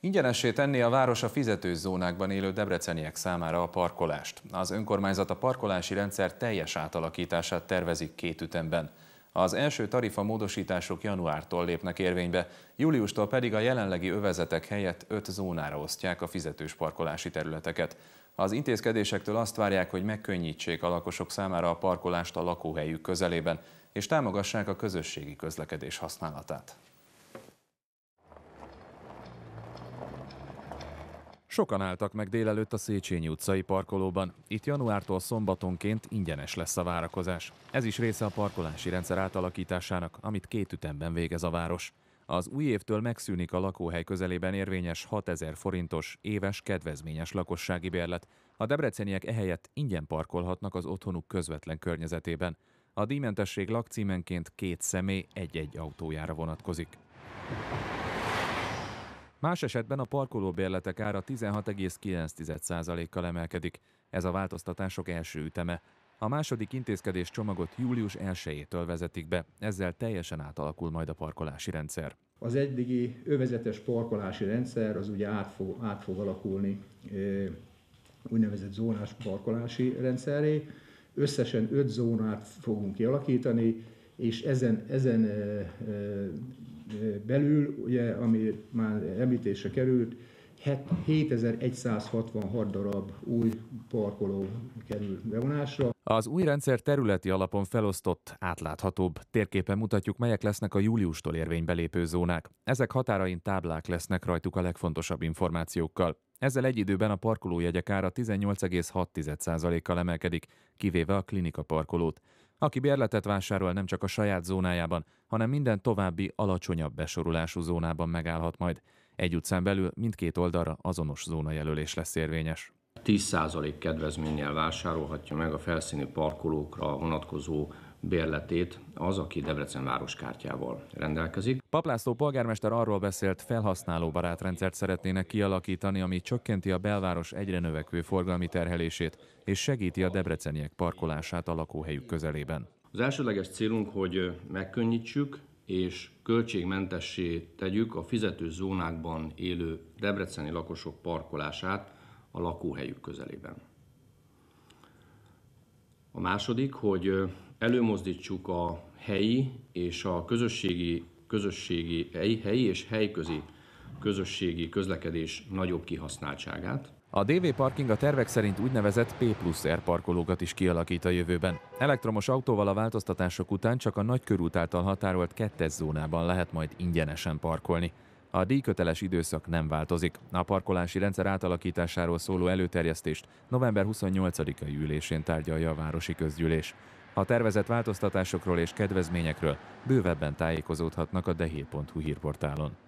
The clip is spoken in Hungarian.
Ingyenessé tenni a város a fizetős zónákban élő debreceniek számára a parkolást. Az önkormányzat a parkolási rendszer teljes átalakítását tervezik két ütemben. Az első tarifa módosítások januártól lépnek érvénybe, júliustól pedig a jelenlegi övezetek helyett öt zónára osztják a fizetős parkolási területeket. Az intézkedésektől azt várják, hogy megkönnyítsék a lakosok számára a parkolást a lakóhelyük közelében, és támogassák a közösségi közlekedés használatát. Sokan álltak meg délelőtt a Széchenyi utcai parkolóban. Itt januártól szombatonként ingyenes lesz a várakozás. Ez is része a parkolási rendszer átalakításának, amit két ütemben végez a város. Az új évtől megszűnik a lakóhely közelében érvényes 6000 forintos éves kedvezményes lakossági bérlet. A debreceniek ehelyett ingyen parkolhatnak az otthonuk közvetlen környezetében. A díjmentesség lakcímenként két személy egy-egy autójára vonatkozik. Más esetben a parkolóbérletek ára 16,9%-kal emelkedik. Ez a változtatások első üteme. A második intézkedés csomagot július 1-től vezetik be, ezzel teljesen átalakul majd a parkolási rendszer. Az eddigi övezetes parkolási rendszer az ugye át fog, át fog alakulni úgynevezett zónás parkolási rendszeré. Összesen öt zónát fogunk kialakítani, és ezen, ezen belül, ugye, ami már említése került, 7166 darab új parkoló kerül bevonásra. Az új rendszer területi alapon felosztott, átláthatóbb. Térképen mutatjuk, melyek lesznek a júliustól érvénybe lépő zónák. Ezek határain táblák lesznek rajtuk a legfontosabb információkkal. Ezzel egy időben a parkolójegyek ára 18,6%-kal emelkedik, kivéve a klinika parkolót. Aki bérletet vásárol nem csak a saját zónájában, hanem minden további alacsonyabb besorulású zónában megállhat majd. Egy utcán belül mindkét oldalra azonos zónajelölés lesz érvényes. 10% kedvezménnyel vásárolhatja meg a felszíni parkolókra vonatkozó bérletét az, aki Debrecen városkártyával rendelkezik. Paplászló polgármester arról beszélt, felhasználóbarát barátrendszert szeretnének kialakítani, ami csökkenti a belváros egyre növekvő forgalmi terhelését, és segíti a debreceniek parkolását a lakóhelyük közelében. Az elsődleges célunk, hogy megkönnyítsük és költségmentessé tegyük a fizető zónákban élő debreceni lakosok parkolását, a lakóhelyük közelében. A második, hogy előmozdítsuk a helyi és a közösségi, közösségi helyi, helyi és helyközi közösségi közlekedés nagyobb kihasználtságát. A DV Parking a tervek szerint úgynevezett P plusz R parkolókat is kialakít a jövőben. Elektromos autóval a változtatások után csak a nagy körút által határolt kettes zónában lehet majd ingyenesen parkolni. A díjköteles időszak nem változik. A parkolási rendszer átalakításáról szóló előterjesztést november 28-ai ülésén tárgyalja a Városi Közgyűlés. A tervezett változtatásokról és kedvezményekről bővebben tájékozódhatnak a dehé.hu hírportálon.